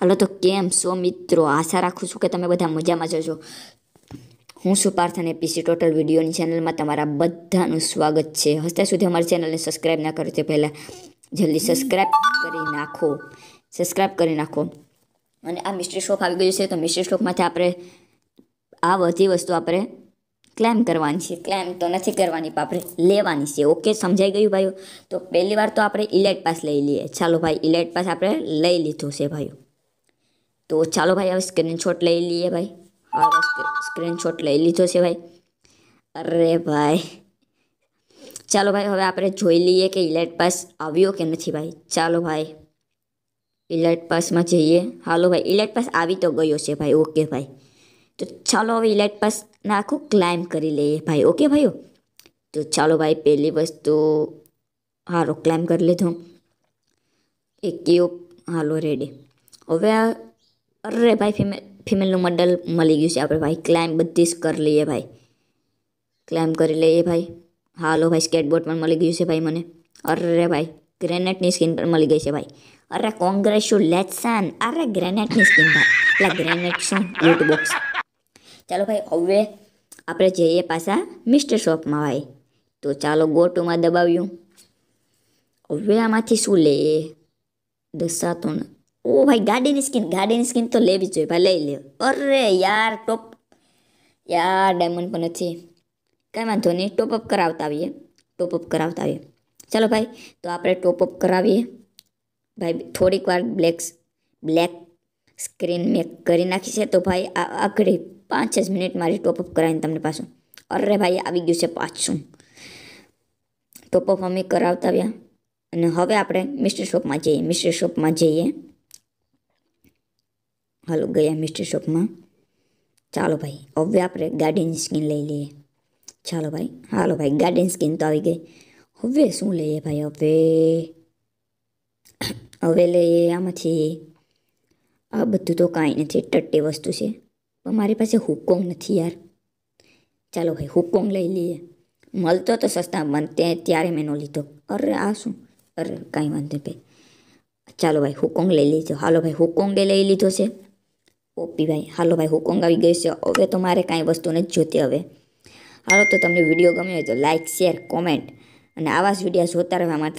hello તો કેમ સો મિત્રો આશા રાખું છું કે તમે બધા મજામાં જજો હું સુપાર્થ અને પીસી ટોટલ વિડીયોની ચેનલમાં તમારા બધાનું સ્વાગત છે હસ્તે સુધી અમારી ચેનલને સબસ્ક્રાઈબ ના કરો તે પહેલાં જલ્દી સબસ્ક્રાઈબ કરી નાખો સબસ્ક્રાઈબ કરી નાખો અને આ મિસ્ટ્રી શોપ આવી ગયું છે તો મિસ્ટ્રી શોપમાંથી આપણે આ બધી વસ્તુ આપણે ક્લેમ કરવાની છે ક્લેમ તો નથી કરવાની પણ આપણે લેવાની છે ઓકે સમજાઈ ગયું ભાઈઓ તો પહેલી વાર તો આપણે ઇલેટ પાસ લઈ લઈએ ચાલો ભાઈ ઇલેટ પાસ આપણે લઈ લીધો છે ભાઈઓ તો ચાલો ભાઈ હવે સ્ક્રીનશોટ લઈ લઈએ ભાઈ હવે સ્ક્રીનશોટ લઈ લીધો છે ભાઈ અરે ભાઈ ચાલો ભાઈ હવે આપણે જોઈ લઈએ કે ઇલેટ પાસ આવ્યો કે નથી ભાઈ ચાલો ભાઈ ઇલેટ પાસમાં જઈએ હાલો ભાઈ ઇલાઇટ પાસ આવી તો ગયો છે ભાઈ ઓકે ભાઈ તો ચાલો હવે ઇલાઇટ પાસને આખું ક્લાઇમ્બ કરી લઈએ ભાઈ ઓકે ભાઈઓ તો ચાલો ભાઈ પહેલી વસ્તુ હારો ક્લાઇમ્બ કરી લીધો એક કેવો હાલો રેડી હવે આ અરે ભાઈ ફિમેલ ફિમેલનું મંડલ મળી ગયું છે આપણે ભાઈ ક્લાઇમ્બ બધી જ કરી લઈએ ભાઈ ક્લાઇમ્બ કરી લઈએ ભાઈ હાલો ભાઈ સ્કેટબોર્ડ પણ મળી ગયું છે ભાઈ મને અરે ભાઈ ગ્રેનેટની સ્કીન પણ મળી ગઈ છે ભાઈ અરે કોંગ્રેસ શું લેટસન અરે ગ્રેનેટની સ્કીન ભાઈ એટલે ગ્રેનેટ શું લૂટ બોક્સ ચાલો ભાઈ હવે આપણે જઈએ પાછા મિસ્ટર શોપમાં ભાઈ તો ચાલો ગો દબાવ્યું હવે આમાંથી શું લઈએ દસા તો ઓ ભાઈ ગાડીની સ્કીન ગાડીની સ્કીન તો લેવી જ જોઈએ ભાઈ લઈ લે અરે યાર ટોપ યાર ડાયમંડ પણ નથી કાંઈ વાંધો નહીં ટોપઅપ કરાવતા આવીએ ટોપઅપ કરાવતા આવીએ ચાલો ભાઈ તો આપણે ટોપઅપ કરાવીએ ભાઈ થોડીક વાર બ્લેક બ્લેક સ્ક્રીન મેક કરી નાખી છે તો ભાઈ આ આખરી પાંચ જ મિનિટ મારી ટોપઅપ કરાવીને તમને પાછું અરે ભાઈ આવી ગયું છે પાછું ટોપઅપ અમે કરાવતા આવ્યા અને હવે આપણે મિસ્ટર શોપમાં જઈએ મિસ્ટર શોપમાં જઈએ હાલો ગયા મિસ્ટર શોપમાં ચાલો ભાઈ હવે આપણે ગાર્ડન સ્કીન લઈ લઈએ ચાલો ભાઈ હાલો ભાઈ ગાર્ડન સ્કીન તો આવી ગઈ હવે શું લઈએ ભાઈ હવે હવે લઈએ આમાંથી આ બધું તો કાંઈ નથી ટટ્ટી વસ્તુ છે પણ મારી પાસે હુકોંગ નથી યાર ચાલો ભાઈ હુકોંગ લઈ લઈએ મળતો તો સસ્તા બનતે ત્યારે મેં લીધો અરે આ શું અરે કાંઈ વાંધો નહીં ભાઈ ચાલો ભાઈ હુકોંગ લઈ લીધો હાલો ભાઈ હુકોંગે લઈ લીધો છે પોપી ભાઈ હાલો ભાઈ હુકુંગ આવી ગઈ છે હવે તો મારે કાંઈ વસ્તુ નથી જોતી હવે હાલો તો તમને વિડીયો ગમ્યો હોય તો લાઇક શેર કોમેન્ટ અને આવા જ વિડીયો જોતા રહેવા માટે